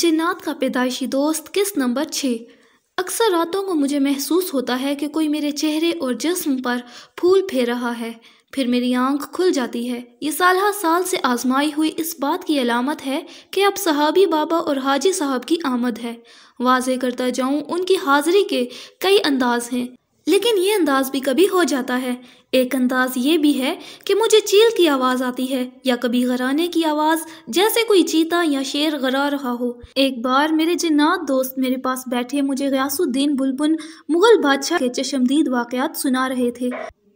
जिन्नात का पैदाइशी दोस्त किस नंबर छः अक्सर रातों को मुझे महसूस होता है कि कोई मेरे चेहरे और जिस्म पर फूल फेर रहा है फिर मेरी आंख खुल जाती है ये साल साल से आजमाई हुई इस बात की अलामत है कि अब सहाबी बाबा और हाजी साहब की आमद है वाजे करता जाऊं उनकी हाजिरी के कई अंदाज हैं लेकिन ये अंदाज भी कभी हो जाता है एक अंदाज ये भी है कि मुझे चील की आवाज़ आती है या कभी घराने की आवाज़ जैसे कोई चीता या शेर गरा रहा हो एक बार मेरे जिन्नात दोस्त मेरे पास बैठे मुझे गयासुद्दीन बुलबुन मुगल बादशाह के चशमदीद वाकयात सुना रहे थे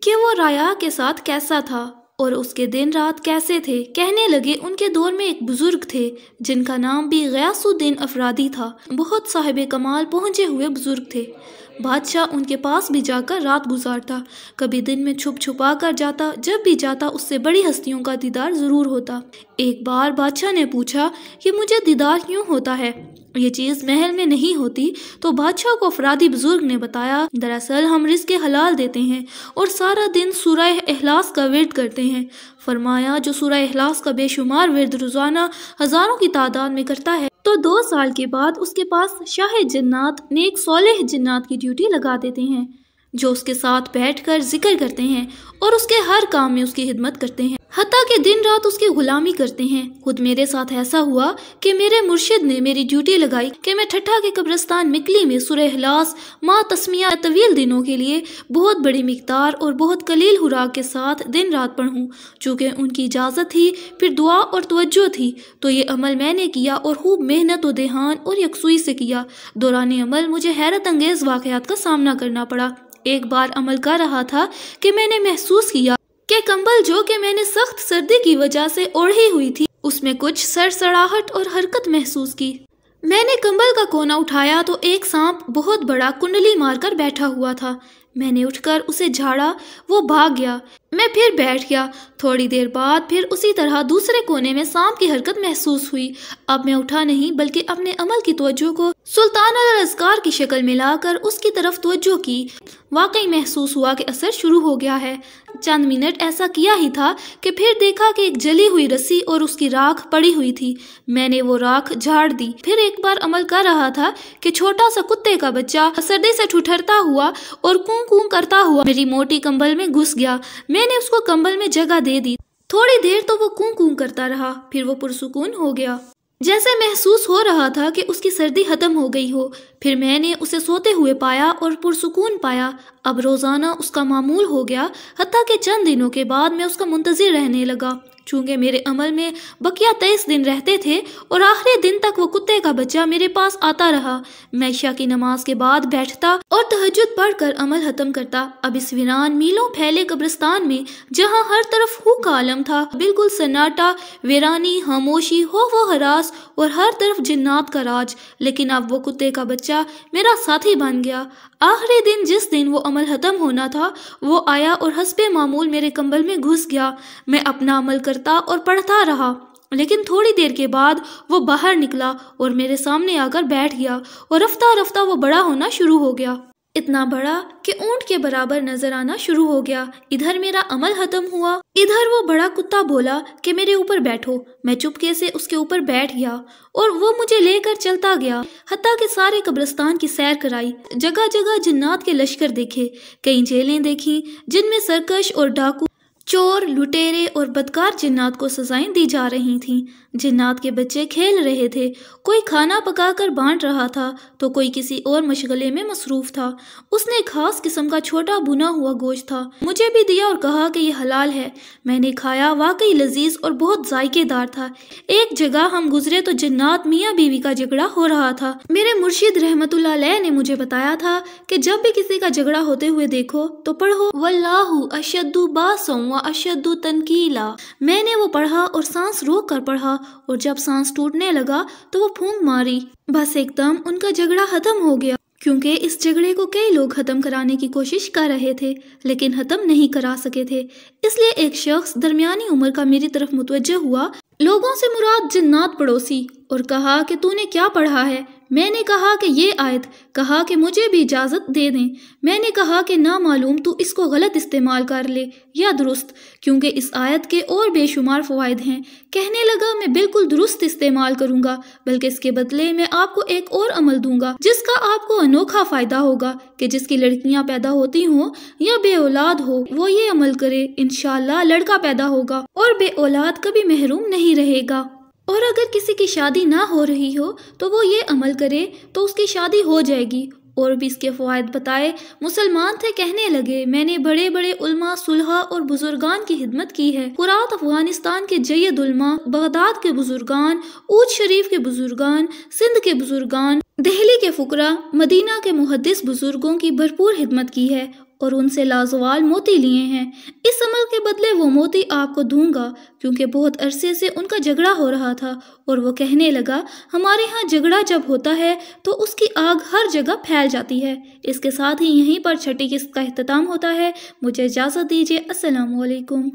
कि वो राया के साथ कैसा था और उसके दिन रात कैसे थे कहने लगे उनके दौर में एक बुजुर्ग थे जिनका नाम भी गयासुद्दीन अफरादी था बहुत साहिब कमाल पहुंचे हुए बुजुर्ग थे बादशाह उनके पास भी जाकर रात गुजारता कभी दिन में छुप छुपा कर जाता जब भी जाता उससे बड़ी हस्तियों का दीदार ज़रूर होता एक बार बादशाह ने पूछा कि मुझे दीदार क्यों होता है ये चीज़ महल में नहीं होती तो बादशाह को अफराधी बुजुर्ग ने बताया दरअसल हम रिस्क हलाल देते हैं और सारा दिन सूरह अहलास का वर्द करते हैं फरमाया जो सूरह अहलास का बेशुमार वर्द रोज़ाना हज़ारों की तादाद में करता है तो दो साल के बाद उसके पास शाह जन्नात नेक सोलह जन्नात की ड्यूटी लगा देते हैं जो उसके साथ बैठ कर जिक्र करते हैं और उसके हर काम में उसकी हिदमत करते हैं हती के दिन रात उसकी गुलामी करते हैं खुद मेरे साथ ऐसा हुआ कि मेरे मुर्शिद ने मेरी ड्यूटी लगाई कि मैं ठट्ठा के कब्रस्तान मिकली में सुरहलास माँ तस्मिया तवील दिनों के लिए बहुत बड़ी मकदार और बहुत कलील हुराक के साथ दिन रात पढ़ूँ चूँकि उनकी इजाज़त थी फिर दुआ और तोज्जो थी तो ये अमल मैंने किया और खूब मेहनत व देहान और यकसुई से किया दौरान अमल मुझे हैरत अंगेज़ वाक़ात का सामना करना पड़ा एक बार अमल कर रहा था कि मैंने महसूस किया के कंबल जो कि मैंने सख्त सर्दी की वजह से ओढ़ी हुई थी उसमें कुछ सरसराहट और हरकत महसूस की मैंने कंबल का कोना उठाया तो एक सांप बहुत बड़ा कुंडली मारकर बैठा हुआ था मैंने उठकर उसे झाड़ा वो भाग गया मैं फिर बैठ गया थोड़ी देर बाद फिर उसी तरह दूसरे कोने में सांप की हरकत महसूस हुई अब मैं उठा नहीं बल्कि अपने अमल की तोज्जो को सुल्तान अल की शक्ल में कर उसकी तरफ तोज्जो की वाकई महसूस हुआ कि असर शुरू हो गया है चंद मिनट ऐसा किया ही था कि फिर देखा कि एक जली हुई रस्सी और उसकी राख पड़ी हुई थी मैंने वो राख झाड़ दी फिर एक बार अमल कर रहा था कि छोटा सा कुत्ते का बच्चा सर्दी से ठुठरता हुआ और कूं कूं करता हुआ मेरी मोटी कंबल में घुस गया मैं मैंने उसको कंबल में जगह दे दी थोड़ी देर तो वो कूं कूं करता रहा फिर वो पुरसुकून हो गया जैसे महसूस हो रहा था कि उसकी सर्दी खत्म हो गई हो फिर मैंने उसे सोते हुए पाया और पुरसुकून पाया अब रोज़ाना उसका मामूल हो गया हती के चंद दिनों के बाद मैं उसका मुंतज़र रहने लगा चूंकि मेरे अमल में बकिया तेईस दिन रहते थे और आखिरी दिन तक वो कुत्ते का बच्चा मेरे पास आता रहा मैं ईशा की नमाज के बाद बैठता और तहजद पढ़कर अमल खत्म करता अब इस वीरान मीलों फैले कब्रिस्तान में जहाँ हर तरफ हु का आलम था बिल्कुल सन्नाटा वीरानी खामोशी हो वो हरास और हर तरफ जिन्नात का राज लेकिन अब वो कुत्ते का बच्चा मेरा साथी बन गया आखिरी दिन जिस दिन वो अमल ख़त्म होना था वो आया और हसब मामूल मेरे कंबल में घुस गया मैं अपना अमल करता और पढ़ता रहा लेकिन थोड़ी देर के बाद वो बाहर निकला और मेरे सामने आकर बैठ गया और रफ्ता रफ्ता वो बड़ा होना शुरू हो गया इतना बड़ा कि ऊंट के बराबर नजर आना शुरू हो गया इधर मेरा अमल खत्म हुआ इधर वो बड़ा कुत्ता बोला कि मेरे ऊपर बैठो मैं चुपके से उसके ऊपर बैठ गया और वो मुझे लेकर चलता गया हती के सारे कब्रिस्तान की सैर कराई जगह जगह जन्नात के लश्कर देखे कई जेलें देखी जिनमें सरकश और डाकू चोर लुटेरे और बदकार जिन्नात को सजाएं दी जा रही थीं जिन्नात के बच्चे खेल रहे थे कोई खाना पकाकर बांट रहा था तो कोई किसी और मशगले में मसरूफ़ था उसने खास किस्म का छोटा बुना हुआ गोश्त था मुझे भी दिया और कहा कि यह हलाल है मैंने खाया वाकई लजीज और बहुत जायकेदार था एक जगह हम गुजरे तो जिन्नात मियाँ बीवी का झगड़ा हो रहा था मेरे मुर्शिद रहमत ने मुझे बताया था कि जब भी किसी का झगड़ा होते हुए देखो तो पढ़ो वल्लाहू अशद्दू व अशद तनकीला मैंने वो पढ़ा और सांस रोक कर पढ़ा और जब सांस टूटने लगा तो वो फूंक मारी बस एकदम उनका झगड़ा खत्म हो गया क्योंकि इस झगड़े को कई लोग ख़त्म कराने की कोशिश कर रहे थे लेकिन ख़त्म नहीं करा सके थे इसलिए एक शख्स दरमियानी उम्र का मेरी तरफ मुतवजह हुआ लोगों से मुराद जिन्नात पड़ोसी और कहा कि तूने क्या पढ़ा है मैंने कहा कि ये आयत कहा कि मुझे भी इजाज़त दे दें मैंने कहा कि ना मालूम तू इसको गलत इस्तेमाल कर ले या दुरुस्त क्योंकि इस आयत के और बेशुमार फ़वाद हैं कहने लगा मैं बिल्कुल दुरुस्त इस्तेमाल करूँगा बल्कि इसके बदले मैं आपको एक और अमल दूंगा जिसका आपको अनोखा फ़ायदा होगा कि जिसकी लड़कियाँ पैदा होती हों या बे औलाद हो वो ये अमल करे इन लड़का पैदा होगा और बे औलाद कभी महरूम नहीं रहेगा और अगर किसी की शादी ना हो रही हो तो वो ये अमल करे तो उसकी शादी हो जाएगी और भी इसके फ़वाद बताए मुसलमान थे कहने लगे मैंने बड़े बड़े उल्मा सुलहा और बुजुर्गान की हिदमत की है खुरात अफगानिस्तान के जैद उल्मा बगदाद के बुजुर्गान ऊद शरीफ के बुजुर्गान सिंध के बुजुर्गान दहली के फुकरा मदीना के मुहदस बुजुर्गों की भरपूर हिदमत की है और उनसे लाजवाल मोती लिए हैं इस कमल के बदले वो मोती आपको दूंगा क्योंकि बहुत अरसे से उनका झगड़ा हो रहा था और वो कहने लगा हमारे यहाँ झगड़ा जब होता है तो उसकी आग हर जगह फैल जाती है इसके साथ ही यहीं पर छठी किस्त का अख्ताम होता है मुझे इजाज़त दीजिए असलकुम